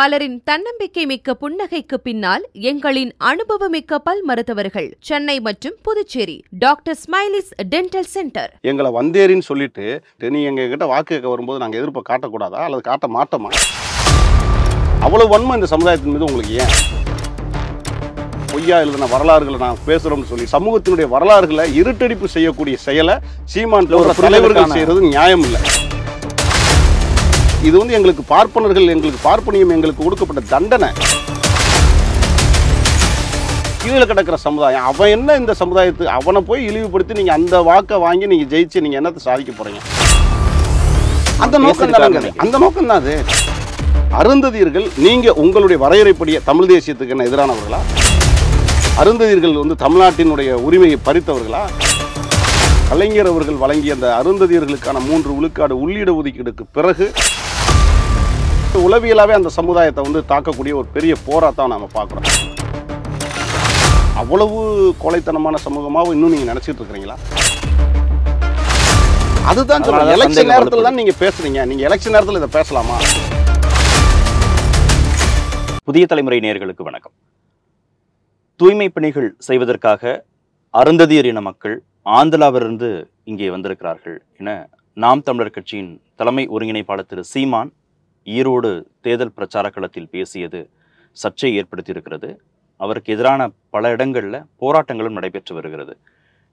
பலரின் தன்னம்பிக்கை மிக்க புன்னகைக்கு பின்னால் எங்களின் அனுபவமிக்க பல் மருத்துவர்கள் சென்னை மற்றும் Puducherry doctor smiles dental centre எங்களை வந்தேரின்னு சொல்லிட்டு நீ எங்க கிட்ட வாக்கு கேட்க வரும்போது நாங்கள் எதிர்ப்பு காட்டக்கூடாதா அல்லது காட்ட மாட்டோமா அவ்வளவு வன்மை இந்த சமுதாயத்தின் மீது உங்களுக்கு ஏன் பொய்யா எழுதின வரலாறுகளை நான் பேசுறோம்னு சொல்லி சமூகத்தினுடைய வரலாறுகளை இருட்டடிப்பு செய்யக்கூடிய செயலை சீமான் தலைவர்கள் செய்யறது நியாயம் இல்லை இது வந்து எங்களுக்கு பார்ப்பனர்கள் எங்களுக்கு பார்ப்பனியம் எங்களுக்கு கொடுக்கப்பட்ட தண்டனை கீழே கிடக்கிற சமுதாயம் அவன் என்ன இந்த சமுதாயத்துக்கு அவனை போய் இழிவுபடுத்தி நீங்க அந்த வாக்கை வாங்கி நீங்க ஜெயிச்சு நீங்க என்னத்தை சாதிக்க போறீங்க அந்த நோக்கம் அந்த நோக்கம் தான் அது அருந்ததியர்கள் நீங்க உங்களுடைய வரையறைப்படிய தமிழ் தேசியத்துக்கு என்ன எதிரானவர்களா அருந்ததியர்கள் வந்து தமிழ்நாட்டினுடைய உரிமையை பறித்தவர்களா கலைஞர் அவர்கள் வழங்கிய அந்த அருந்ததியர்களுக்கான மூன்று விழுக்காடு உள்ளிட ஒதுக்கீடுக்கு பிறகு நாட்டு உளவியலாகவே அந்த சமுதாயத்தை வந்து தாக்கக்கூடிய ஒரு பெரிய போராட்டம் நம்ம பார்க்குறோம் அவ்வளவு கொலைத்தனமான சமூகமாக இன்னும் நீங்கள் நினச்சிட்டு இருக்கிறீங்களா அதுதான் சொல்லுங்கள் எலெக்ஷன் நேரத்தில் தான் நீங்கள் பேசுகிறீங்க நீங்கள் எலெக்ஷன் நேரத்தில் இதை பேசலாமா புதிய தலைமுறை நேர்களுக்கு வணக்கம் தூய்மை பணிகள் செய்வதற்காக அருந்ததியர் இன மக்கள் ஆந்திராவிலிருந்து இங்கே வந்திருக்கிறார்கள் என நாம் தமிழர் கட்சியின் தலைமை ஒருங்கிணைப்பாளர் திரு சீமான் ஈரோடு தேர்தல் பிரச்சார களத்தில் பேசியது சர்ச்சை ஏற்படுத்தியிருக்கிறது அவருக்கு எதிரான பல இடங்களில் போராட்டங்களும் நடைபெற்று வருகிறது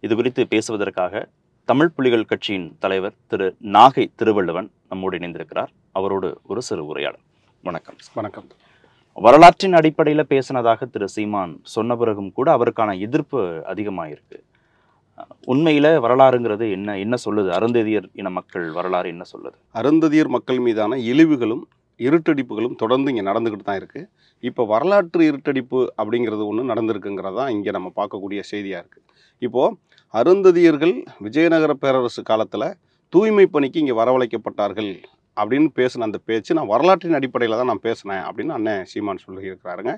இது குறித்து பேசுவதற்காக தமிழ் புலிகள் கட்சியின் தலைவர் திரு நாகை திருவள்ளுவன் நம்மோடு இணைந்திருக்கிறார் அவரோடு ஒரு சிறு உரையாடல் வணக்கம் வணக்கம் வரலாற்றின் அடிப்படையில் பேசினதாக திரு சீமான் சொன்ன பிறகும் கூட அவருக்கான எதிர்ப்பு இருக்குது உண்மையில் வரலாறுங்கிறது என்ன என்ன சொல்லுது அருந்ததியர் இன மக்கள் வரலாறு என்ன சொல்லுது அருந்ததியர் மக்கள் மீதான இழிவுகளும் இருட்டடிப்புகளும் தொடர்ந்து இங்கே நடந்துக்கிட்டு தான் இருக்குது இப்போ வரலாற்று இருட்டடிப்பு அப்படிங்கிறது ஒன்று நடந்திருக்குங்கிறது தான் இங்கே நம்ம பார்க்கக்கூடிய செய்தியாக இருக்குது இப்போது அருந்ததியர்கள் விஜயநகர பேரரசு காலத்தில் தூய்மை பணிக்கு இங்கே வரவழைக்கப்பட்டார்கள் அப்படின்னு பேசின அந்த பேச்சு நான் வரலாற்றின் அடிப்படையில் தான் நான் பேசினேன் அப்படின்னு அண்ணன் சீமான் சொல்லியிருக்கிறாருங்க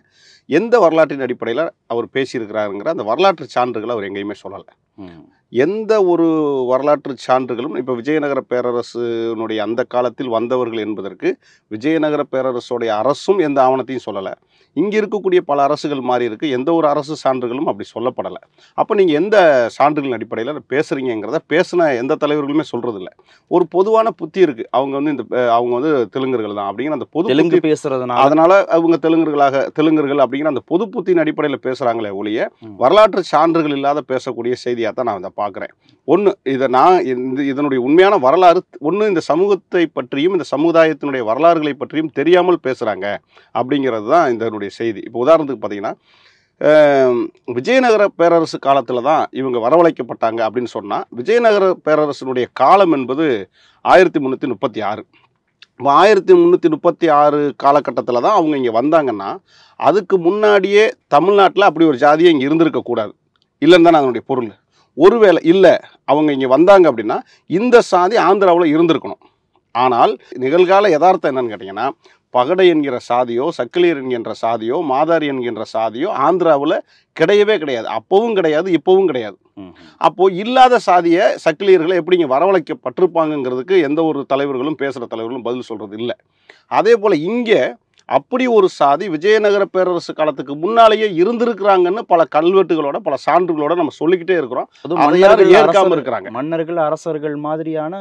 எந்த வரலாற்றின் அடிப்படையில் அவர் பேசியிருக்கிறாருங்கிற அந்த வரலாற்று சான்றுகளை அவர் எங்கேயுமே சொல்லலை எந்த ஒரு வரலாற்று சான்றுகளும் இப்போ விஜயநகர பேரரசுனுடைய அந்த காலத்தில் வந்தவர்கள் என்பதற்கு விஜயநகர பேரரசுடைய அரசும் எந்த ஆவணத்தையும் சொல்லலை இங்கே இருக்கக்கூடிய பல அரசுகள் மாறி இருக்குது எந்த ஒரு அரசு சான்றுகளும் அப்படி சொல்லப்படலை அப்போ நீங்கள் எந்த சான்றுகளின் அடிப்படையில் பேசுகிறீங்கிறத பேசின எந்த தலைவர்களுமே சொல்கிறதில்ல ஒரு பொதுவான புத்தி இருக்குது அவங்க வந்து இந்த அவங்க வந்து தெலுங்குகள் தான் அப்படிங்கிற அந்த பொது தெலுங்கு பேசுகிறதுனால அதனால் அவங்க தெலுங்குகளாக தெலுங்குகள் அப்படிங்கிற அந்த பொது புத்தியின் அடிப்படையில் பேசுகிறாங்களே ஒழிய வரலாற்று சான்றுகள் இல்லாத பேசக்கூடிய செய்தியாக தான் நான் நான் பார்க்குறேன் ஒன்று இதை நான் இந்த இதனுடைய உண்மையான வரலாறு ஒன்று இந்த சமூகத்தை பற்றியும் இந்த சமுதாயத்தினுடைய வரலாறுகளை பற்றியும் தெரியாமல் பேசுகிறாங்க அப்படிங்கிறது தான் இதனுடைய செய்தி இப்போ உதாரணத்துக்கு பார்த்தீங்கன்னா விஜயநகர பேரரசு காலத்தில் தான் இவங்க வரவழைக்கப்பட்டாங்க அப்படின்னு சொன்னால் விஜயநகர பேரரசனுடைய காலம் என்பது ஆயிரத்தி முந்நூற்றி முப்பத்தி ஆறு இப்போ ஆயிரத்தி முந்நூற்றி முப்பத்தி ஆறு காலகட்டத்தில் தான் அவங்க இங்கே வந்தாங்கன்னா அதுக்கு முன்னாடியே தமிழ்நாட்டில் அப்படி ஒரு ஜாதியை இங்கே இருந்திருக்கக்கூடாது இல்லைன்னு தான் அதனுடைய பொருள் ஒருவேளை இல்லை அவங்க இங்கே வந்தாங்க அப்படின்னா இந்த சாதி ஆந்திராவில் இருந்திருக்கணும் ஆனால் நிகழ்கால யதார்த்தம் என்னன்னு கேட்டிங்கன்னா பகடை என்கிற சாதியோ சக்கிலியர் என்கின்ற சாதியோ மாதாரி என்கின்ற சாதியோ ஆந்திராவில் கிடையவே கிடையாது அப்போவும் கிடையாது இப்போவும் கிடையாது அப்போது இல்லாத சாதியை சக்கிலீர்களை எப்படி இங்கே வரவழைக்கப்பட்டிருப்பாங்கங்கிறதுக்கு எந்த ஒரு தலைவர்களும் பேசுகிற தலைவர்களும் பதில் சொல்கிறது இல்லை அதே போல் இங்கே அப்படி ஒரு சாதி விஜயநகர பேரரசு காலத்துக்கு முன்னாலேயே இருந்திருக்கிறாங்கன்னு பல கல்வெட்டுகளோட பல சான்றுகளோட நம்ம சொல்லிக்கிட்டே இருக்கிறோம் ஏற்காம இருக்கிறாங்க மன்னர்கள் அரசர்கள் மாதிரியான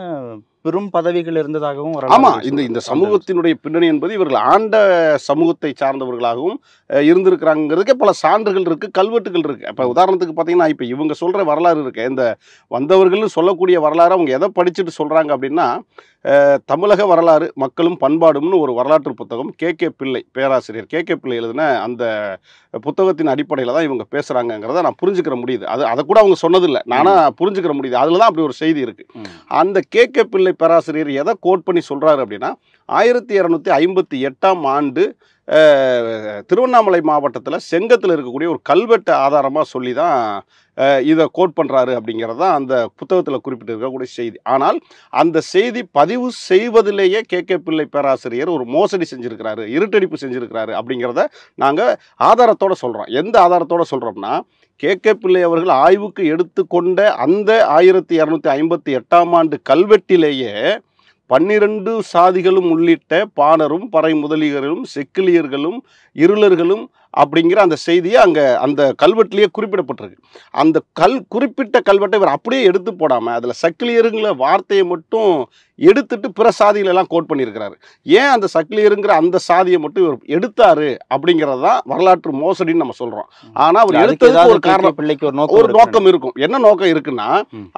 பெரும் பதவிகள் இருந்ததாகவும் ஆமா இந்த இந்த சமூகத்தினுடைய பின்னணி என்பது இவர்கள் ஆண்ட சமூகத்தை சார்ந்தவர்களாகவும் இருந்திருக்கிறாங்கிறதுக்கே பல சான்றுகள் இருக்கு கல்வெட்டுகள் இருக்கு இப்போ உதாரணத்துக்கு பார்த்தீங்கன்னா இப்போ இவங்க சொல்ற வரலாறு இருக்கு இந்த வந்தவர்கள்னு சொல்லக்கூடிய வரலாறு அவங்க எதை படிச்சுட்டு சொல்றாங்க அப்படின்னா தமிழக வரலாறு மக்களும் பண்பாடும்னு ஒரு வரலாற்று புத்தகம் கே கே பிள்ளை பேராசிரியர் கே கே பிள்ளை எழுதின அந்த புத்தகத்தின் அடிப்படையில் தான் இவங்க பேசுகிறாங்கங்கிறத நான் புரிஞ்சுக்கிற முடியுது அது அதை கூட அவங்க சொன்னதில்லை நானும் புரிஞ்சுக்கிற முடியுது அதில் தான் அப்படி ஒரு செய்தி இருக்குது அந்த கே கே பிள்ளை பேராசிரியர் எதை கோட் பண்ணி சொல்கிறாரு அப்படின்னா ஆயிரத்தி இரநூத்தி ஐம்பத்தி எட்டாம் ஆண்டு திருவண்ணாமலை மாவட்டத்தில் செங்கத்தில் இருக்கக்கூடிய ஒரு கல்வெட்டு ஆதாரமாக சொல்லி தான் இதை கோட் பண்ணுறாரு அப்படிங்கிறது தான் அந்த புத்தகத்தில் குறிப்பிட்டிருக்கக்கூடிய செய்தி ஆனால் அந்த செய்தி பதிவு செய்வதிலேயே கே கே பிள்ளை பேராசிரியர் ஒரு மோசடி செஞ்சுருக்கிறாரு இருட்டடிப்பு செஞ்சுருக்கிறாரு அப்படிங்கிறத நாங்கள் ஆதாரத்தோடு சொல்கிறோம் எந்த ஆதாரத்தோடு சொல்கிறோம்னா கே கே பிள்ளை அவர்கள் ஆய்வுக்கு எடுத்துக்கொண்ட அந்த ஆயிரத்தி இரநூத்தி ஐம்பத்தி எட்டாம் ஆண்டு கல்வெட்டிலேயே பன்னிரண்டு சாதிகளும் உள்ளிட்ட பாணரும் பறை முதலிகளும் செக்கிலியர்களும் இருளர்களும் அப்படிங்கிற அந்த செய்தியை அங்கே அந்த கல்வெட்டுலேயே குறிப்பிடப்பட்டிருக்கு அந்த கல் குறிப்பிட்ட கல்வெட்டை இவர் அப்படியே எடுத்து போடாமல் அதில் சக்கிலியருங்கிற வார்த்தையை மட்டும் எடுத்துட்டு பிற சாதிகளெல்லாம் கோட் பண்ணியிருக்கிறாரு ஏன் அந்த சக்கிலியருங்கிற அந்த சாதியை மட்டும் இவர் எடுத்தாரு அப்படிங்கிறது தான் வரலாற்று மோசடின்னு நம்ம சொல்கிறோம் ஆனால் அவர் எடுத்ததுக்கு ஒரு காரணம் பிள்ளைக்கு ஒரு நோக்கம் ஒரு நோக்கம் இருக்கும் என்ன நோக்கம் இருக்குன்னா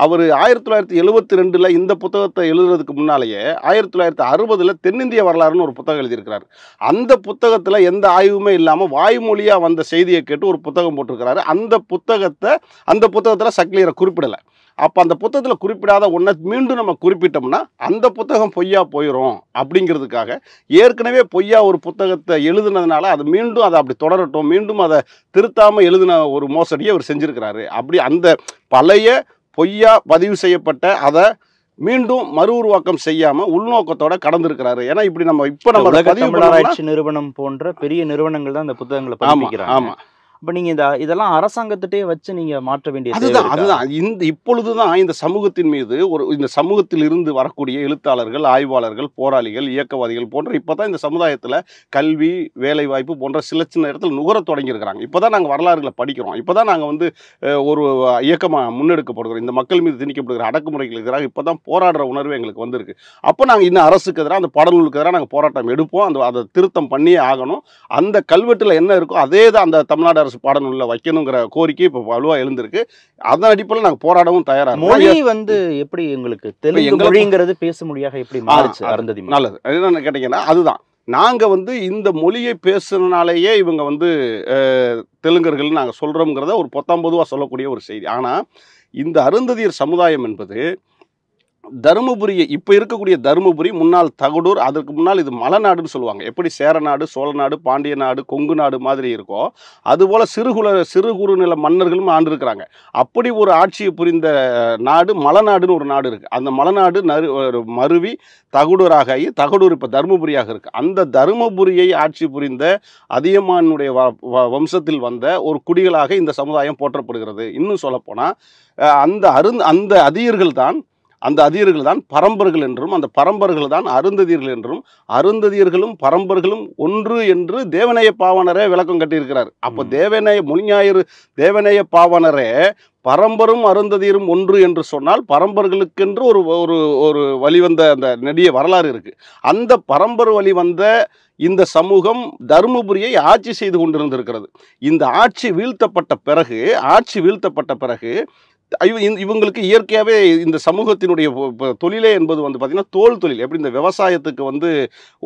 அவர் ஆயிரத்தி தொள்ளாயிரத்தி எழுபத்தி ரெண்டில் இந்த புத்தகத்தை எழுதுறதுக்கு முன்னாலேயே ஆயிரத்தி தொள்ளாயிரத்தி அறுபதில் தென்னிந்திய வரலாறுன்னு ஒரு புத்தகம் எழுதியிருக்கிறார் அந்த புத்தகத்தில் எந்த ஆய்வுமே இல்லாமல் வாயு மறுமொழியாக வந்த செய்தியை கேட்டு ஒரு புத்தகம் போட்டிருக்கிறாரு அந்த புத்தகத்தை அந்த புத்தகத்தில் சக்லீரை குறிப்பிடலை அப்போ அந்த புத்தகத்தில் குறிப்பிடாத ஒன்றை மீண்டும் நம்ம குறிப்பிட்டோம்னா அந்த புத்தகம் பொய்யா போயிடும் அப்படிங்கிறதுக்காக ஏற்கனவே பொய்யா ஒரு புத்தகத்தை எழுதுனதுனால அது மீண்டும் அதை அப்படி தொடரட்டும் மீண்டும் அதை திருத்தாமல் எழுதின ஒரு மோசடியை அவர் செஞ்சுருக்கிறாரு அப்படி அந்த பழைய பொய்யா பதிவு செய்யப்பட்ட அதை மீண்டும் மறு உருவாக்கம் செய்யாம உள்நோக்கத்தோட கடந்திருக்கிறாரு ஏன்னா இப்படி நம்ம இப்ப நம்ம நிறுவனம் போன்ற பெரிய நிறுவனங்கள் தான் இந்த புத்தகங்களை ஆமா ஆமா இப்ப நீங்கள் இந்த இதெல்லாம் அரசாங்கத்திட்டே வச்சு நீங்கள் மாற்ற வேண்டியது அதுதான் அதுதான் இந்த இப்பொழுது தான் இந்த சமூகத்தின் மீது ஒரு இந்த சமூகத்தில் இருந்து வரக்கூடிய எழுத்தாளர்கள் ஆய்வாளர்கள் போராளிகள் இயக்கவாதிகள் போன்ற இப்போ தான் இந்த சமுதாயத்தில் கல்வி வேலைவாய்ப்பு போன்ற சில சின்ன இடத்துல நுகர தொடங்கியிருக்கிறாங்க இப்போ தான் நாங்கள் வரலாறுகளை படிக்கிறோம் இப்போ தான் நாங்கள் வந்து ஒரு இயக்கமாக முன்னெடுக்கப்படுகிறோம் இந்த மக்கள் மீது திணிக்கப்படுகிற அடக்குமுறைகள் எதிராக இப்போ தான் போராடுற உணர்வு எங்களுக்கு வந்திருக்கு அப்போ நாங்கள் இன்னும் அரசுக்கு எதிராக அந்த பாடல்களுக்கு எதிராக நாங்கள் போராட்டம் எடுப்போம் அந்த அதை திருத்தம் பண்ணியே ஆகணும் அந்த கல்வெட்டில் என்ன இருக்கோ அதே தான் அந்த தமிழ்நாடு அரசு அரசு பாடநூலில் வைக்கணுங்கிற கோரிக்கை இப்போ வலுவாக எழுந்திருக்கு அதன் அடிப்படையில் நாங்கள் போராடவும் தயாராக மொழி வந்து எப்படி எங்களுக்கு தெலுங்கு மொழிங்கிறது பேச மொழியாக எப்படி மாறிச்சு அருந்ததி நல்லது என்ன கேட்டிங்கன்னா அதுதான் நாங்கள் வந்து இந்த மொழியை பேசுனாலேயே இவங்க வந்து தெலுங்கர்கள் நாங்கள் சொல்கிறோங்கிறத ஒரு பத்தாம் பொதுவாக சொல்லக்கூடிய ஒரு செய்தி ஆனால் இந்த அருந்ததியர் சமுதாயம் என்பது தருமபுரியை இப்போ இருக்கக்கூடிய தருமபுரி முன்னாள் தகுடூர் அதற்கு முன்னால் இது மலைநாடுன்னு சொல்லுவாங்க எப்படி சேரநாடு சோழநாடு பாண்டிய நாடு கொங்கு நாடு மாதிரி இருக்கோ அதுபோல் சிறுகுல சிறு குறு நில மன்னர்களும் ஆண்டிருக்கிறாங்க அப்படி ஒரு ஆட்சியை புரிந்த நாடு மலைநாடுன்னு ஒரு நாடு இருக்குது அந்த மலைநாடு நறு மருவி தகுடூராக ஆகி தகுடூர் இப்போ தருமபுரியாக இருக்குது அந்த தருமபுரியை ஆட்சி புரிந்த அதியமானுடைய வம்சத்தில் வந்த ஒரு குடிகளாக இந்த சமுதாயம் போற்றப்படுகிறது இன்னும் சொல்லப்போனால் அந்த அருந் அந்த அதியர்கள் தான் அந்த அதியர்கள் தான் பரம்பர்கள் என்றும் அந்த பரம்பர்கள் தான் அருந்ததியர்கள் என்றும் அருந்ததியர்களும் பரம்பர்களும் ஒன்று என்று தேவநேய பாவனரே விளக்கம் கட்டியிருக்கிறார் அப்போ தேவநேய முனிஞாயிறு தேவநேய பாவனரே பரம்பரும் அருந்ததியரும் ஒன்று என்று சொன்னால் பரம்பர்களுக்கென்று ஒரு ஒரு ஒரு வழிவந்த அந்த நெடிய வரலாறு இருக்குது அந்த பரம்பர் வழிவந்த இந்த சமூகம் தருமபுரியை ஆட்சி செய்து கொண்டிருந்திருக்கிறது இந்த ஆட்சி வீழ்த்தப்பட்ட பிறகு ஆட்சி வீழ்த்தப்பட்ட பிறகு இவங்களுக்கு இயற்கையாகவே இந்த சமூகத்தினுடைய தொழிலே என்பது வந்து பார்த்திங்கன்னா தோல் தொழில் எப்படி இந்த விவசாயத்துக்கு வந்து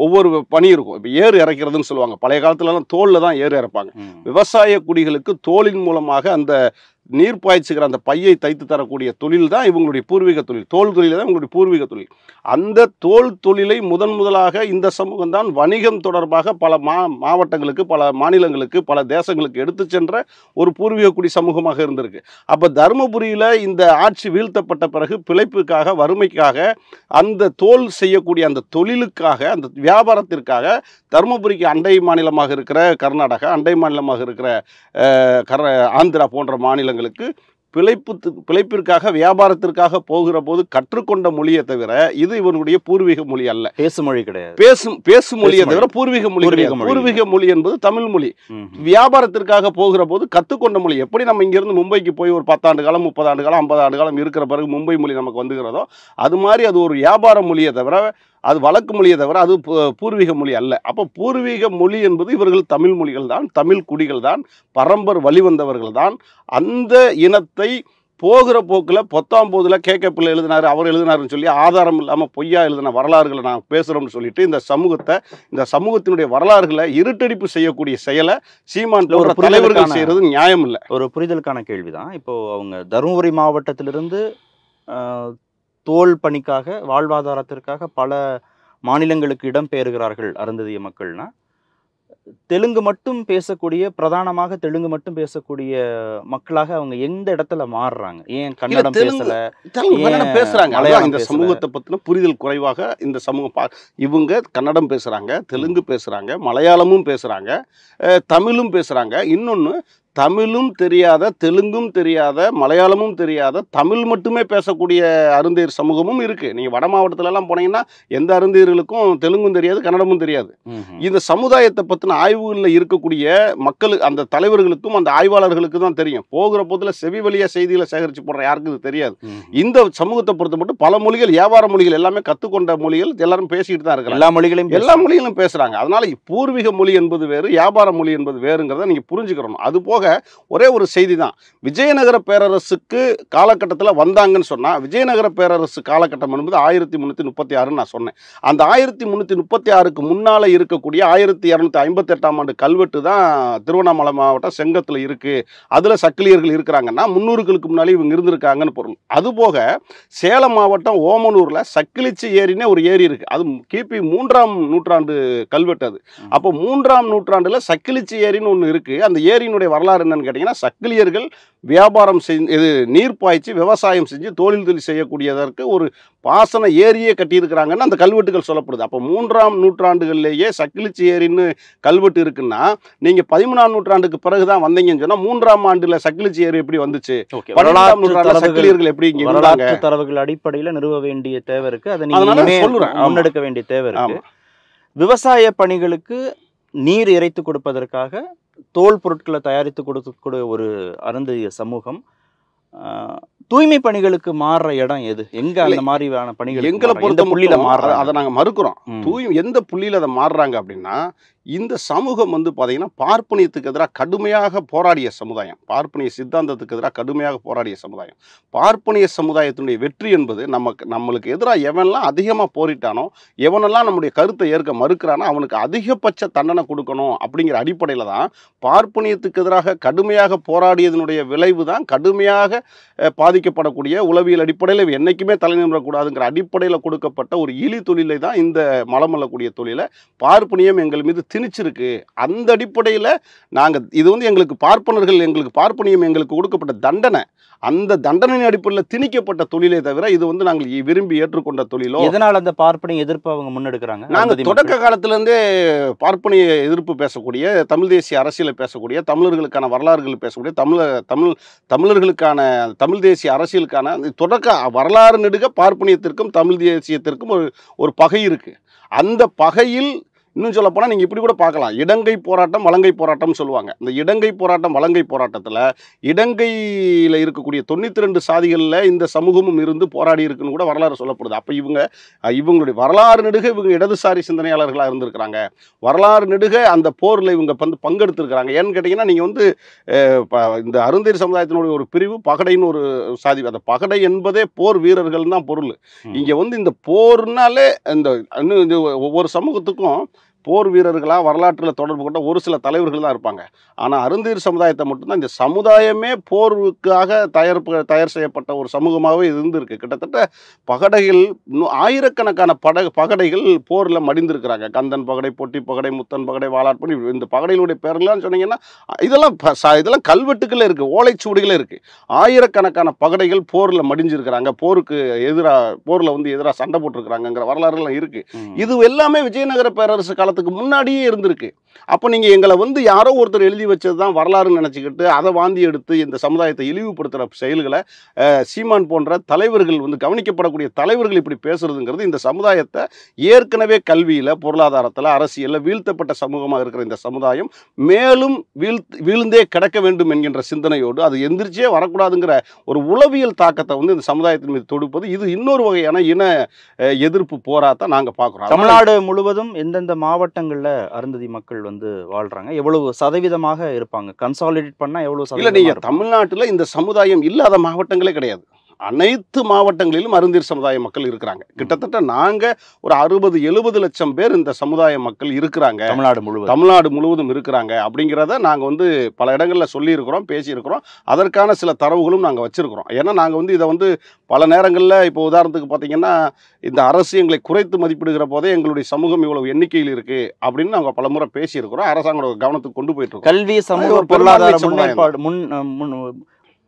ஒவ்வொரு பணி இருக்கும் இப்போ ஏறு இறக்கிறதுன்னு சொல்லுவாங்க பழைய காலத்துலலாம் தோலில் தான் ஏறு இறப்பாங்க விவசாய குடிகளுக்கு தோலின் மூலமாக அந்த நீர் பாய்ச்சுகிற அந்த பையை தைத்து தரக்கூடிய தொழில் தான் இவங்களுடைய பூர்வீக தொழில் தோல் தொழில் தான் இவங்களுடைய பூர்வீக தொழில் அந்த தோல் தொழிலை முதன் முதலாக இந்த சமூகம் தான் வணிகம் தொடர்பாக பல மா மாவட்டங்களுக்கு பல மாநிலங்களுக்கு பல தேசங்களுக்கு எடுத்து சென்ற ஒரு பூர்வீக குடி சமூகமாக இருந்திருக்கு அப்போ தருமபுரியில் இந்த ஆட்சி வீழ்த்தப்பட்ட பிறகு பிழைப்புக்காக வறுமைக்காக அந்த தோல் செய்யக்கூடிய அந்த தொழிலுக்காக அந்த வியாபாரத்திற்காக தருமபுரிக்கு அண்டை மாநிலமாக இருக்கிற கர்நாடகா அண்டை மாநிலமாக இருக்கிற கர ஆந்திரா போன்ற மாநிலங்கள் அவர்களுக்கு பிழைப்பு பிழைப்பிற்காக வியாபாரத்திற்காக போகிற போது கற்றுக்கொண்ட மொழியை தவிர இது இவனுடைய பூர்வீக மொழி அல்ல பேசும் மொழி கிடையாது பேசும் பேசும் மொழியை தவிர பூர்வீக மொழி பூர்வீக மொழி என்பது தமிழ் மொழி வியாபாரத்திற்காக போகிற போது கற்றுக்கொண்ட மொழி எப்படி நம்ம இங்கிருந்து மும்பைக்கு போய் ஒரு பத்தாண்டு காலம் முப்பது ஆண்டு காலம் ஐம்பது ஆண்டு காலம் இருக்கிற பிறகு மும்பை மொழி நமக்கு வந்துகிறதோ அது மாதிரி அது ஒரு வியாபார மொழியை தவிர அது வழக்கு மொழியை தவிர அது பூர்வீக மொழி அல்ல அப்போ பூர்வீக மொழி என்பது இவர்கள் தமிழ் மொழிகள் தான் தமிழ் குடிகள் தான் பரம்பர் வழிவந்தவர்கள் தான் அந்த இனத்தை போகிற போக்கில் பத்தாம் போதில் பிள்ளை எழுதினார் அவர் எழுதினார்னு சொல்லி ஆதாரம் இல்லாமல் பொய்யா எழுதின வரலாறுகளை நான் பேசுகிறோம்னு சொல்லிட்டு இந்த சமூகத்தை இந்த சமூகத்தினுடைய வரலாறுகளை இருட்டடிப்பு செய்யக்கூடிய செயலை சீமான் ஒரு தலைவர்கள் செய்கிறது நியாயம் இல்லை ஒரு புரிதலுக்கான கேள்வி தான் இப்போது அவங்க தருமபுரி மாவட்டத்திலிருந்து தோல் பணிக்காக வாழ்வாதாரத்திற்காக பல மாநிலங்களுக்கு இடம்பெயர்கிறார்கள் அருந்ததிய மக்கள்னா தெலுங்கு மட்டும் பேசக்கூடிய பிரதானமாக தெலுங்கு மட்டும் பேசக்கூடிய மக்களாக அவங்க எந்த இடத்துல மாறுறாங்க ஏன் கன்னடம் பேசல பேசுறாங்க இந்த சமூகத்தை பத்தின புரிதல் குறைவாக இந்த சமூகம் இவங்க கன்னடம் பேசுறாங்க தெலுங்கு பேசுறாங்க மலையாளமும் பேசுறாங்க தமிழும் பேசுறாங்க இன்னொன்னு தமிழும் தெரியாத தெலுங்கும் தெரியாத மலையாளமும் தெரியாத தமிழ் மட்டுமே பேசக்கூடிய அருந்தீர் சமூகமும் இருக்குது நீங்கள் வட மாவட்டத்திலலாம் போனீங்கன்னா எந்த அருந்தீர்களுக்கும் தெலுங்கும் தெரியாது கன்னடமும் தெரியாது இந்த சமுதாயத்தை பற்றின ஆய்வுகளில் இருக்கக்கூடிய மக்களுக்கு அந்த தலைவர்களுக்கும் அந்த ஆய்வாளர்களுக்கு தான் தெரியும் போகிற போதில் செவி வழியாக செய்திகளை சேகரித்து போடுற யாருக்கும் இது தெரியாது இந்த சமூகத்தை பொறுத்த மட்டும் பல மொழிகள் வியாபார மொழிகள் எல்லாமே கற்றுக்கொண்ட மொழிகள் எல்லாரும் பேசிக்கிட்டு தான் இருக்காங்க எல்லா மொழிகளையும் எல்லா மொழிகளும் பேசுகிறாங்க அதனால் பூர்வீக மொழி என்பது வேறு வியாபார மொழி என்பது வேறுங்கிறத நீங்கள் புரிஞ்சுக்கிறணும் அது போக போக ஒரே ஒரு செய்தி தான் விஜயநகர பேரரசுக்கு காலகட்டத்தில் வந்தாங்கன்னு சொன்னால் விஜயநகர பேரரசு காலகட்டம் என்பது ஆயிரத்தி முந்நூற்றி முப்பத்தி ஆறுன்னு நான் சொன்னேன் அந்த ஆயிரத்தி முந்நூற்றி முப்பத்தி ஆறுக்கு முன்னால் இருக்கக்கூடிய ஆயிரத்தி இரநூத்தி ஐம்பத்தெட்டாம் ஆண்டு கல்வெட்டு தான் திருவண்ணாமலை மாவட்டம் செங்கத்தில் இருக்குது அதில் சக்கிலியர்கள் இருக்கிறாங்கன்னா முன்னூறுகளுக்கு முன்னாலே இவங்க இருந்திருக்காங்கன்னு பொருள் அதுபோக சேலம் மாவட்டம் ஓமனூரில் சக்கிலிச்சி ஏரினே ஒரு ஏரி இருக்குது அது கிபி மூன்றாம் நூற்றாண்டு கல்வெட்டு அது அப்போ மூன்றாம் நூற்றாண்டில் சக்கிலிச்சி ஏரின்னு ஒன்று இருக்குது அந்த ஏரியினுடைய வரலாறு வரலாறு என்னன்னு கேட்டிங்கன்னா சக்கிலியர்கள் வியாபாரம் செஞ்சு நீர் பாய்ச்சி விவசாயம் செஞ்சு தொழில் தொழில் செய்யக்கூடியதற்கு ஒரு பாசன ஏரியே கட்டியிருக்கிறாங்கன்னு அந்த கல்வெட்டுகள் சொல்லப்படுது அப்போ மூன்றாம் நூற்றாண்டுகள்லேயே சக்கிலிச்சி ஏரின்னு கல்வெட்டு இருக்குன்னா நீங்கள் பதிமூணாம் நூற்றாண்டுக்கு பிறகு தான் வந்தீங்கன்னு சொன்னால் மூன்றாம் ஆண்டில் சக்கிலிச்சி ஏரி எப்படி வந்துச்சு சக்கிலியர்கள் எப்படி தரவுகள் அடிப்படையில் நிறுவ வேண்டிய தேவை இருக்குது அதை நீங்கள் சொல்லுறேன் முன்னெடுக்க வேண்டிய தேவை இருக்கு விவசாய பணிகளுக்கு நீர் இறைத்து கொடுப்பதற்காக தோல் பொருட்களை தயாரித்து கொடுக்கக்கூடிய ஒரு அருந்ததிய சமூகம் தூய்மை பணிகளுக்கு மாறுற இடம் எது எங்க அந்த மாதிரியான பணிகள் எங்களை பொறுத்த புள்ளியில மாறுற அதை நாங்க மறுக்கிறோம் தூய் எந்த புள்ளியில அதை மாறுறாங்க அப்படின்னா இந்த சமூகம் வந்து பார்த்திங்கன்னா பார்ப்பனியத்துக்கு எதிராக கடுமையாக போராடிய சமுதாயம் பார்ப்பனிய சித்தாந்தத்துக்கு எதிராக கடுமையாக போராடிய சமுதாயம் பார்ப்பனிய சமுதாயத்தினுடைய வெற்றி என்பது நமக்கு நம்மளுக்கு எதிராக எவன்லாம் அதிகமாக போரிட்டானோ எவனெல்லாம் நம்முடைய கருத்தை ஏற்க மறுக்கிறானோ அவனுக்கு அதிகபட்ச தண்டனை கொடுக்கணும் அப்படிங்கிற அடிப்படையில் தான் பார்ப்பனியத்துக்கு எதிராக கடுமையாக போராடியதனுடைய விளைவு தான் கடுமையாக பாதிக்கப்படக்கூடிய உளவியல் அடிப்படையில் என்றைக்குமே தலை நிமிடக்கூடாதுங்கிற அடிப்படையில் கொடுக்கப்பட்ட ஒரு இழி தொழிலை தான் இந்த மலமல்லக்கூடிய தொழிலை பார்ப்பனியம் எங்கள் மீது திணிச்சிருக்கு அந்த அடிப்படையில் நாங்கள் இது வந்து எங்களுக்கு பார்ப்பனர்கள் எங்களுக்கு பார்ப்பனியம் எங்களுக்கு கொடுக்கப்பட்ட தண்டனை அந்த தண்டனையின் அடிப்படையில் திணிக்கப்பட்ட தொழிலே தவிர இது வந்து நாங்கள் விரும்பி ஏற்றுக்கொண்ட தொழிலோ இதனால் அந்த பார்ப்பனை எதிர்ப்பு அவங்க முன்னெடுக்கிறாங்க நாங்கள் தொடக்க காலத்திலேருந்தே பார்ப்பனையை எதிர்ப்பு பேசக்கூடிய தமிழ் தேசிய அரசியலை பேசக்கூடிய தமிழர்களுக்கான வரலாறுகள் பேசக்கூடிய தமிழ தமிழ் தமிழர்களுக்கான தமிழ் தேசிய அரசியலுக்கான தொடக்க வரலாறு நெடுக பார்ப்பனியத்திற்கும் தமிழ் தேசியத்திற்கும் ஒரு ஒரு பகை இருக்குது அந்த பகையில் இன்னும் சொல்ல போனால் நீங்கள் இப்படி கூட பார்க்கலாம் இடங்கை போராட்டம் வலங்கை போராட்டம்னு சொல்லுவாங்க இந்த இடங்கை போராட்டம் வலங்கை போராட்டத்தில் இடங்கையில் இருக்கக்கூடிய தொண்ணூற்றி ரெண்டு சாதிகளில் இந்த சமூகமும் இருந்து போராடி இருக்குன்னு கூட வரலாறு சொல்லப்படுது அப்போ இவங்க இவங்களுடைய வரலாறு நெடுக இவங்க இடதுசாரி சிந்தனையாளர்களாக இருந்திருக்கிறாங்க வரலாறு நெடுக அந்த போரில் இவங்க வந்து பங்கெடுத்துருக்கிறாங்க ஏன்னு கேட்டிங்கன்னா நீங்கள் வந்து இந்த அருந்தேர் சமுதாயத்தினுடைய ஒரு பிரிவு பகடைன்னு ஒரு சாதி அந்த பகடை என்பதே போர் வீரர்கள் தான் பொருள் இங்கே வந்து இந்த போர்னாலே இந்த ஒவ்வொரு சமூகத்துக்கும் போர் வீரர்களாக வரலாற்றில் தொடர்பு கொண்ட ஒரு சில தலைவர்கள் தான் இருப்பாங்க ஆனால் அருந்தீர் சமுதாயத்தை மட்டும்தான் இந்த சமுதாயமே போருக்காக தயார் தயார் செய்யப்பட்ட ஒரு சமூகமாகவே இருந்திருக்கு கிட்டத்தட்ட பகடைகள் இன்னும் ஆயிரக்கணக்கான பட பகடைகள் போரில் மடிந்திருக்கிறாங்க கந்தன் பகடை பொட்டி பகடை முத்தன் பகடை வாலாட்பணி இந்த பகடைகளுடைய பேரெல்லாம் சொன்னீங்கன்னா இதெல்லாம் இதெல்லாம் கல்வெட்டுக்களே இருக்குது ஓலைச்சுவடிகளே இருக்குது ஆயிரக்கணக்கான பகடைகள் போரில் மடிஞ்சிருக்கிறாங்க போருக்கு எதிராக போரில் வந்து எதிராக சண்டை போட்டிருக்கிறாங்கங்கிற வரலாறுலாம் இருக்குது இது எல்லாமே விஜயநகர பேரரசு கால காலத்துக்கு முன்னாடியே இருந்திருக்கு அப்போ நீங்கள் எங்களை வந்து யாரோ ஒருத்தர் எழுதி வச்சது தான் வரலாறுன்னு நினச்சிக்கிட்டு அதை வாந்தி எடுத்து இந்த சமுதாயத்தை இழிவுபடுத்துகிற செயல்களை சீமான் போன்ற தலைவர்கள் வந்து கவனிக்கப்படக்கூடிய தலைவர்கள் இப்படி பேசுகிறதுங்கிறது இந்த சமுதாயத்தை ஏற்கனவே கல்வியில் பொருளாதாரத்தில் அரசியலில் வீழ்த்தப்பட்ட சமூகமாக இருக்கிற இந்த சமுதாயம் மேலும் வீழ்த்து வீழ்ந்தே கிடக்க வேண்டும் என்கின்ற சிந்தனையோடு அது எந்திரிச்சே வரக்கூடாதுங்கிற ஒரு உளவியல் தாக்கத்தை வந்து இந்த சமுதாயத்தின் மீது தொடுப்பது இது இன்னொரு வகையான இன எதிர்ப்பு போராட்டம் நாங்கள் பார்க்குறோம் தமிழ்நாடு முழுவதும் எந்தெந்த மாவட்ட மாவட்டங்களில் அருந்ததி மக்கள் வந்து வாழ்கிறாங்க எவ்வளவு சதவீதமாக இருப்பாங்க கன்சாலிடேட் பண்ணால் எவ்வளோ இல்லை நீங்கள் தமிழ்நாட்டில் இந்த சமுதாயம் இல்லாத மாவட்டங்களே கிடையாது அனைத்து மாவட்டங்களிலும் அருந்தீர் சமுதாய மக்கள் இருக்கிறாங்க கிட்டத்தட்ட நாங்க ஒரு அறுபது எழுபது லட்சம் பேர் இந்த சமுதாய மக்கள் இருக்கிறாங்க தமிழ்நாடு முழுவதும் தமிழ்நாடு முழுவதும் இருக்கிறாங்க அப்படிங்கிறத நாங்கள் வந்து பல இடங்களில் சொல்லியிருக்கிறோம் பேசியிருக்கிறோம் அதற்கான சில தரவுகளும் நாங்கள் வச்சிருக்கிறோம் ஏன்னா நாங்கள் வந்து இதை வந்து பல நேரங்களில் இப்போ உதாரணத்துக்கு பார்த்தீங்கன்னா இந்த அரசு எங்களை குறைத்து மதிப்பிடுகிற போதே எங்களுடைய சமூகம் இவ்வளவு எண்ணிக்கையில் இருக்கு அப்படின்னு நாங்கள் பலமுறை பேசியிருக்கிறோம் அரசாங்கோட கவனத்துக்கு கொண்டு போயிட்டு இருக்கோம் கல்வி சமூக பொருளாதார முன்னேற்பாடு முன் முன்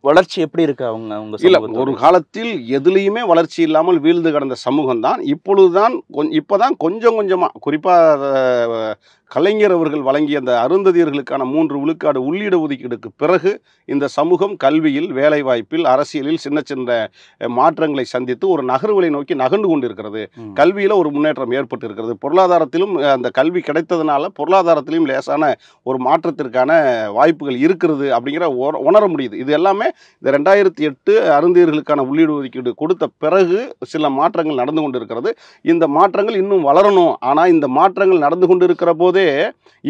வளர்ச்சி எப்படி இருக்கு அவங்க அவங்க இல்ல ஒரு காலத்தில் எதுலேயுமே வளர்ச்சி இல்லாமல் வீழ்ந்து கிடந்த சமூகம் தான் இப்பொழுதுதான் இப்போதான் கொஞ்சம் கொஞ்சமாக குறிப்பாக கலைஞர் அவர்கள் வழங்கிய அந்த அருந்ததியர்களுக்கான மூன்று விழுக்காடு உள்ளீடு ஒதுக்கீடுக்கு பிறகு இந்த சமூகம் கல்வியில் வேலைவாய்ப்பில் அரசியலில் சின்ன சின்ன மாற்றங்களை சந்தித்து ஒரு நகர்வுகளை நோக்கி நகர்ந்து கொண்டிருக்கிறது கல்வியில் ஒரு முன்னேற்றம் ஏற்பட்டு இருக்கிறது பொருளாதாரத்திலும் அந்த கல்வி கிடைத்ததுனால பொருளாதாரத்திலும் லேசான ஒரு மாற்றத்திற்கான வாய்ப்புகள் இருக்கிறது அப்படிங்கிற உணர முடியுது இது எல்லாமே இந்த ரெண்டாயிரத்தி எட்டு அருந்தியர்களுக்கான உள்ளீடு ஒதுக்கீடு கொடுத்த பிறகு சில மாற்றங்கள் நடந்து கொண்டு இருக்கிறது இந்த மாற்றங்கள் இன்னும் வளரணும் ஆனால் இந்த மாற்றங்கள் நடந்து கொண்டு போதே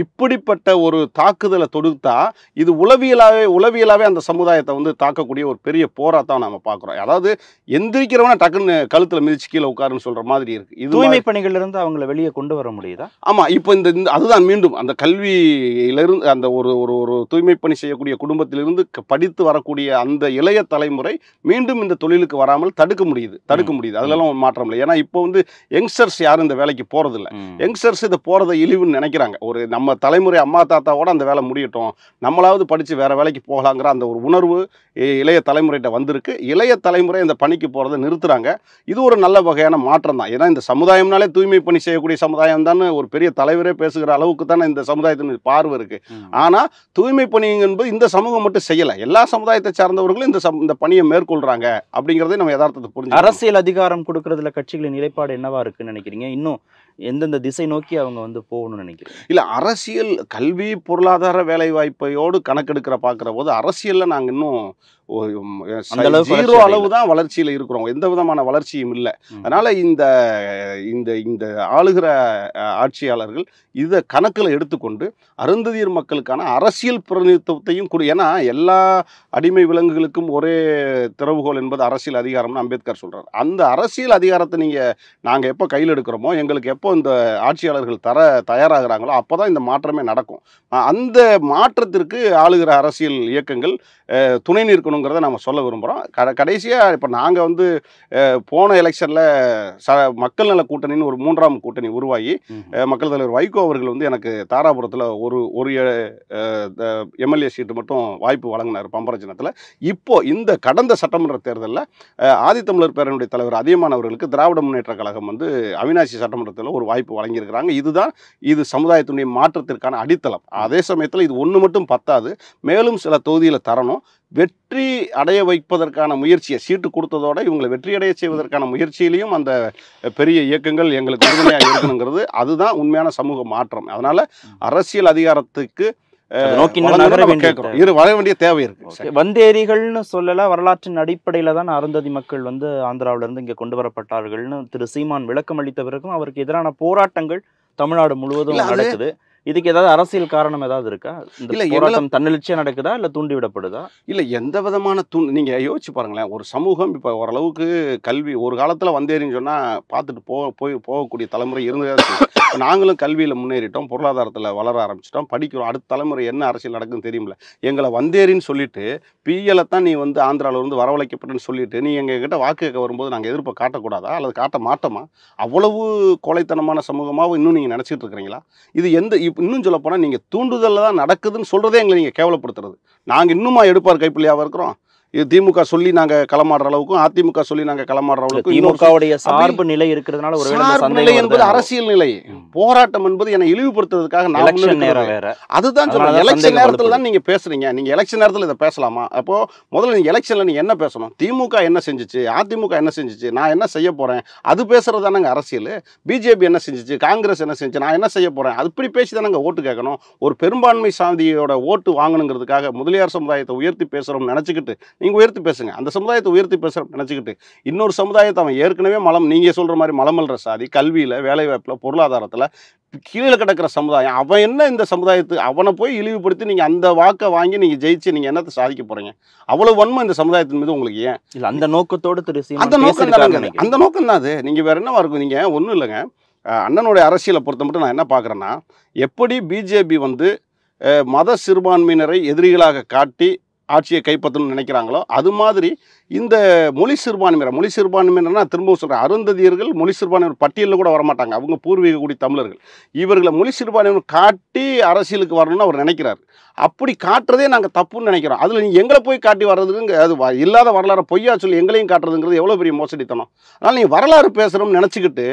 இப்படிப்பட்ட ஒரு தாக்குதலை தொடுத்தா இது உளவியலாகவே உளவியலாகவே அந்த சமுதாயத்தை வந்து தாக்கக்கூடிய ஒரு பெரிய போராக தான் நம்ம பார்க்குறோம் அதாவது எந்திரிக்கிறவனா டக்குன்னு கழுத்தில் மிதிச்சு கீழே உட்காருன்னு சொல்கிற மாதிரி இருக்குது இது தூய்மை பணிகளிலிருந்து அவங்கள வெளியே கொண்டு வர முடியுதா ஆமாம் இப்போ இந்த அதுதான் மீண்டும் அந்த கல்வியிலிருந்து அந்த ஒரு ஒரு ஒரு தூய்மை பணி செய்யக்கூடிய குடும்பத்திலிருந்து படித்து வரக்கூடிய அந்த இளைய தலைமுறை மீண்டும் இந்த தொழிலுக்கு வராமல் தடுக்க முடியுது தடுக்க முடியுது அதுலலாம் மாற்றம் இல்லை ஏன்னா இப்போ வந்து யங்ஸ்டர்ஸ் யாரும் இந்த வேலைக்கு போகிறதில்ல யங்ஸ்டர்ஸ் இதை போகிறத இழிவுன்னு நினைக்கிறாங்க ஒரு நம்ம தலைமுறை அம்மா தாத்தாவோட அந்த வேலை முடியட்டும் நம்மளாவது படித்து வேறு வேலைக்கு போகலாங்கிற அந்த ஒரு உணர்வு இளைய தலைமுறைகிட்ட வந்திருக்கு இளைய தலைமுறை இந்த பணிக்கு போகிறத நிறுத்துகிறாங்க இது ஒரு நல்ல வகையான மாற்றம் தான் ஏன்னா இந்த சமுதாயம்னாலே தூய்மை பணி செய்யக்கூடிய சமுதாயம் தான் ஒரு பெரிய தலைவரே பேசுகிற அளவுக்கு தானே இந்த சமுதாயத்தின் பார்வை இருக்குது ஆனால் தூய்மை பணி என்பது இந்த சமூகம் மட்டும் செய்யலை எல்லா சமுதாயத்தை சார்ந்தவர்களும் இந்த சம் இந்த பணியை மேற்கொள்கிறாங்க அப்படிங்கிறதே நம்ம யதார்த்தத்தை புரிஞ்சு அரசியல் அதிகாரம் கொடுக்கறதுல கட்சிகளின் நிலைப்பாடு என்னவா இருக்குன்னு நினைக்கிறீங்க இன்னும் எந்தெந்த திசை நோக்கி அவங்க வந்து போகணும்னு நினைக்கிறேன் இல்லை அரசியல் கல்வி பொருளாதார வேலைவாய்ப்பையோடு கணக்கெடுக்கிற பார்க்குற போது அரசியலில் நாங்கள் இன்னும் ஜீரோ அளவு தான் வளர்ச்சியில் இருக்கிறோம் எந்த விதமான வளர்ச்சியும் இல்லை அதனால் இந்த இந்த இந்த ஆளுகிற ஆட்சியாளர்கள் இதை கணக்கில் எடுத்துக்கொண்டு அருந்ததியர் மக்களுக்கான அரசியல் பிரதிநிதித்துவத்தையும் கொடு ஏன்னா எல்லா அடிமை விலங்குகளுக்கும் ஒரே திறவுகோல் என்பது அரசியல் அதிகாரம்னு அம்பேத்கர் சொல்கிறார் அந்த அரசியல் அதிகாரத்தை நீங்கள் நாங்கள் எப்போ கையில் எடுக்கிறோமோ எங்களுக்கு எப்போ இந்த ஆட்சியாளர்கள் தர தயாராகிறாங்களோ அப்போ தான் இந்த மாற்றமே நடக்கும் அந்த மாற்றத்திற்கு ஆளுகிற அரசியல் இயக்கங்கள் துணை நிற்கும் இருக்கணுங்கிறத நம்ம சொல்ல விரும்புகிறோம் க கடைசியாக இப்போ நாங்கள் வந்து போன எலெக்ஷனில் ச மக்கள் நல கூட்டணின்னு ஒரு மூன்றாம் கூட்டணி உருவாகி மக்கள் தலைவர் வைகோ அவர்கள் வந்து எனக்கு தாராபுரத்தில் ஒரு ஒரு எம்எல்ஏ சீட்டு மட்டும் வாய்ப்பு வழங்கினார் பம்பரஜனத்தில் இப்போது இந்த கடந்த சட்டமன்ற தேர்தலில் ஆதித்தமிழர் பேரனுடைய தலைவர் அதிகமானவர்களுக்கு திராவிட முன்னேற்ற கழகம் வந்து அவினாசி சட்டமன்றத்தில் ஒரு வாய்ப்பு வழங்கியிருக்கிறாங்க இதுதான் இது சமுதாயத்தினுடைய மாற்றத்திற்கான அடித்தளம் அதே சமயத்தில் இது ஒன்று மட்டும் பத்தாது மேலும் சில தொகுதியில் தரணும் வெற்றி அடைய வைப்பதற்கான முயற்சியை சீட்டு கொடுத்ததோட இவங்களை வெற்றி அடைய செய்வதற்கான முயற்சியிலையும் அந்த பெரிய இயக்கங்கள் எங்களுக்கு உறுதுணையாக இருக்கணுங்கிறது அதுதான் உண்மையான சமூக மாற்றம் அதனால் அரசியல் அதிகாரத்துக்கு நோக்கி இரு வர வேண்டிய தேவை வந்தேரிகள்னு சொல்லல வரலாற்றின் அடிப்படையில தான் அருந்ததி மக்கள் வந்து ஆந்திராவிலிருந்து இங்கே கொண்டு வரப்பட்டார்கள்னு திரு சீமான் விளக்கம் அளித்த பிறகும் அவருக்கு எதிரான போராட்டங்கள் தமிழ்நாடு முழுவதும் நடக்குது இதுக்கு ஏதாவது அரசியல் காரணம் ஏதாவது இருக்கா இல்லை போராட்டம் தன்னெழுச்சியாக நடக்குதா இல்லை தூண்டி விடப்படுதா இல்லை எந்த விதமான தூண் நீங்கள் யோசிச்சு பாருங்களேன் ஒரு சமூகம் இப்போ ஓரளவுக்கு கல்வி ஒரு காலத்தில் வந்தேறின்னு சொன்னால் பார்த்துட்டு போக போய் போகக்கூடிய தலைமுறை இருந்ததே நாங்களும் கல்வியில் முன்னேறிட்டோம் பொருளாதாரத்தில் வளர ஆரம்பிச்சிட்டோம் படிக்கிறோம் அடுத்த தலைமுறை என்ன அரசியல் நடக்குன்னு தெரியுமில்ல எங்களை வந்தேறின்னு சொல்லிட்டு பிஎலை தான் நீ வந்து ஆந்திராவிலேருந்து வரவழைக்கப்பட்டுன்னு சொல்லிட்டு நீ எங்கள் கிட்ட வாக்கு கேட்க வரும்போது நாங்கள் எதிர்ப்பை காட்டக்கூடாதா அல்லது காட்ட மாட்டோமா அவ்வளவு கொலைத்தனமான சமூகமாகவும் இன்னும் நீங்கள் நினச்சிட்டு இருக்கிறீங்களா இது எந்த இன்னும் சொல்ல போனால் நீங்கள் தூண்டுதலில் தான் நடக்குதுன்னு சொல்கிறதே எங்களை நீங்கள் கேவலப்படுத்துறது நாங்கள் இன்னுமா எடுப்பார் கைப்பிள்ளையாக இருக்கிறோம் திமுக சொல்லி நாங்க களமாடுற அளவுக்கும் அதிமுக சொல்லி நாங்கள் களமாடுற அளவுக்கு திமுகவுடைய சார்பு நிலை இருக்கிறதுனால ஒரு சார்பு நிலை என்பது அரசியல் நிலை போராட்டம் என்பது என்னை இழிவுபடுத்துறதுக்காக நான் நேரம் வேற அதுதான் சொல்றேன் எலெக்ஷன் நேரத்தில் தான் நீங்க பேசுறீங்க நீங்க எலெக்ஷன் நேரத்தில் இதை பேசலாமா அப்போ முதல்ல நீங்க எலெக்ஷன்ல நீங்க என்ன பேசணும் திமுக என்ன செஞ்சிச்சு அதிமுக என்ன செஞ்சிச்சு நான் என்ன செய்ய போறேன் அது பேசுறது தானேங்க அரசியல் பிஜேபி என்ன செஞ்சிச்சு காங்கிரஸ் என்ன செஞ்சு நான் என்ன செய்ய போறேன் அது இப்படி பேசி தானேங்க ஓட்டு கேட்கணும் ஒரு பெரும்பான்மை சாந்தியோட ஓட்டு வாங்கணுங்கிறதுக்காக முதலியார் சமுதாயத்தை உயர்த்தி பேசுறோம்னு நினைச்சுக்கிட்டு நீங்கள் உயர்த்தி பேசுங்க அந்த சமுதாயத்தை உயர்த்தி பேசுகிற நினச்சிக்கிட்டு இன்னொரு சமுதாயத்தை அவன் ஏற்கனவே மலம் நீங்கள் சொல்கிற மாதிரி மலமல்ற சாதி கல்வியில் வேலைவாய்ப்பில் பொருளாதாரத்தில் கீழே கிடக்கிற சமுதாயம் அவன் என்ன இந்த சமுதாயத்து அவனை போய் இழிவுபடுத்தி நீங்கள் அந்த வாக்கை வாங்கி நீங்கள் ஜெயிச்சு நீங்கள் என்னத்தை சாதிக்க போகிறீங்க அவ்வளோ வன்மை இந்த சமுதாயத்தின் மீது உங்களுக்கு ஏன் இல்லை அந்த நோக்கத்தோடு திரு அந்த நோக்கம் தான் அந்த நோக்கம் தான் அது நீங்கள் வேறு என்னவா இருக்கும் நீங்கள் ஒன்றும் இல்லைங்க அண்ணனுடைய அரசியலை பொறுத்த மட்டும் நான் என்ன பார்க்குறேன்னா எப்படி பிஜேபி வந்து மத சிறுபான்மையினரை எதிரிகளாக காட்டி ஆட்சியை கைப்பற்றணும்னு நினைக்கிறாங்களோ அது மாதிரி இந்த மொழி சிறுபான்மையினர் மொழி சிறுபான்மையினர்னா திரும்பவும் சொல்கிறேன் அருந்ததியர்கள் மொழி சிறுபான்மையர் பட்டியலில் கூட வரமாட்டாங்க அவங்க பூர்வீக கூடிய தமிழர்கள் இவர்களை மொழி சிறுபான்மையினர் காட்டி அரசியலுக்கு வரணும்னு அவர் நினைக்கிறார் அப்படி காட்டுறதே நாங்கள் தப்புன்னு நினைக்கிறோம் அதில் நீங்கள் எங்களை போய் காட்டி வர்றதுங்க அது இல்லாத வரலாறு பொய்யா சொல்லி எங்களையும் காட்டுறதுங்கிறது எவ்வளோ பெரிய மோசடித்தனம் அதனால் நீங்கள் வரலாறு பேசுகிறோம்னு நினச்சிக்கிட்டு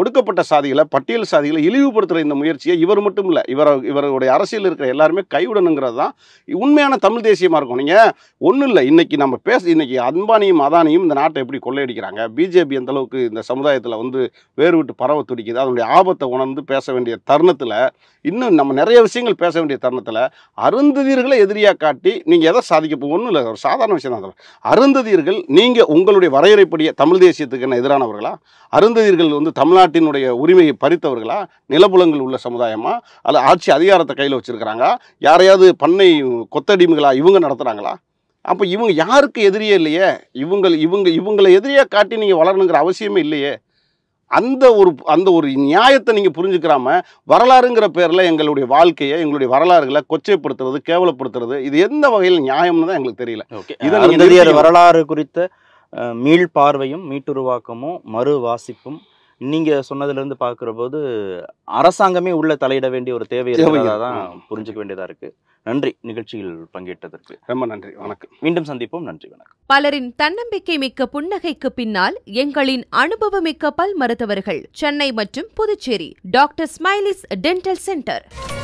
ஒடுக்கப்பட்ட சாதிகளை பட்டியல் சாதிகளை இழிவுபடுத்துகிற இந்த முயற்சியை இவர் மட்டும் இல்லை இவர் இவருடைய அரசியல் இருக்கிற எல்லாருமே கைவிடணுங்கிறது தான் உண்மையான தமிழ் தேசியமாக இருக்கும் நீங்கள் ஒன்றும் இல்லை இன்றைக்கி நம்ம பேச இன்றைக்கி அன்பானியும் அதானியும் இந்த நாட்டை எப்படி கொள்ளையடிக்கிறாங்க பிஜேபி அளவுக்கு இந்த சமுதாயத்தில் வந்து வேறு விட்டு பரவ துடிக்குது அதனுடைய ஆபத்தை உணர்ந்து பேச வேண்டிய தருணத்தில் இன்னும் நம்ம நிறைய விஷயங்கள் பேச வேண்டிய தருணத்தில் அருந்ததியர்களை எதிரியாக காட்டி நீங்கள் எதை சாதிக்க ஒன்றும் இல்லை ஒரு சாதாரண விஷயம் தான் அருந்ததியர்கள் நீங்கள் உங்களுடைய வரையறைப்படிய தமிழ் தேசியத்துக்கு எதிரானவர்களா அருந்ததியர்கள் வந்து தமிழ்நாட்டினுடைய உரிமையை பறித்தவர்களா நிலப்புலங்கள் உள்ள சமுதாயமா அல்ல ஆட்சி அதிகாரத்தை கையில் வச்சுருக்கிறாங்களா யாரையாவது பண்ணை கொத்தடிமைகளா இவங்க நடத்துகிறாங்களா அப்போ இவங்க யாருக்கு எதிரியே இல்லையே இவங்க இவங்க இவங்களை எதிரியாக காட்டி நீங்கள் வளரணுங்கிற அவசியமே இல்லையே அந்த ஒரு அந்த ஒரு நியாயத்தை நீங்கள் புரிஞ்சுக்கிறாம வரலாறுங்கிற பேரில் எங்களுடைய வாழ்க்கையை எங்களுடைய வரலாறுகளை கொச்சைப்படுத்துறது கேவலப்படுத்துறது இது எந்த வகையில் நியாயம்னு தான் எங்களுக்கு தெரியல இதை வரலாறு குறித்த மீள் பார்வையும் மீட்டுருவாக்கமும் மறு வாசிப்பும் நீங்கள் சொன்னதுலேருந்து பார்க்குற போது அரசாங்கமே உள்ள தலையிட வேண்டிய ஒரு தேவை தான் புரிஞ்சுக்க வேண்டியதாக இருக்குது நன்றி நிகழ்ச்சியில் பங்கேற்றதற்கு ரொம்ப நன்றி வணக்கம் மீண்டும் சந்திப்போம் நன்றி வணக்கம் பலரின் தன்னம்பிக்கை மிக்க புன்னகைக்கு பின்னால் எங்களின் அனுபவமிக்க பல் மருத்துவர்கள் சென்னை மற்றும் Puducherry doctor smiles dental centre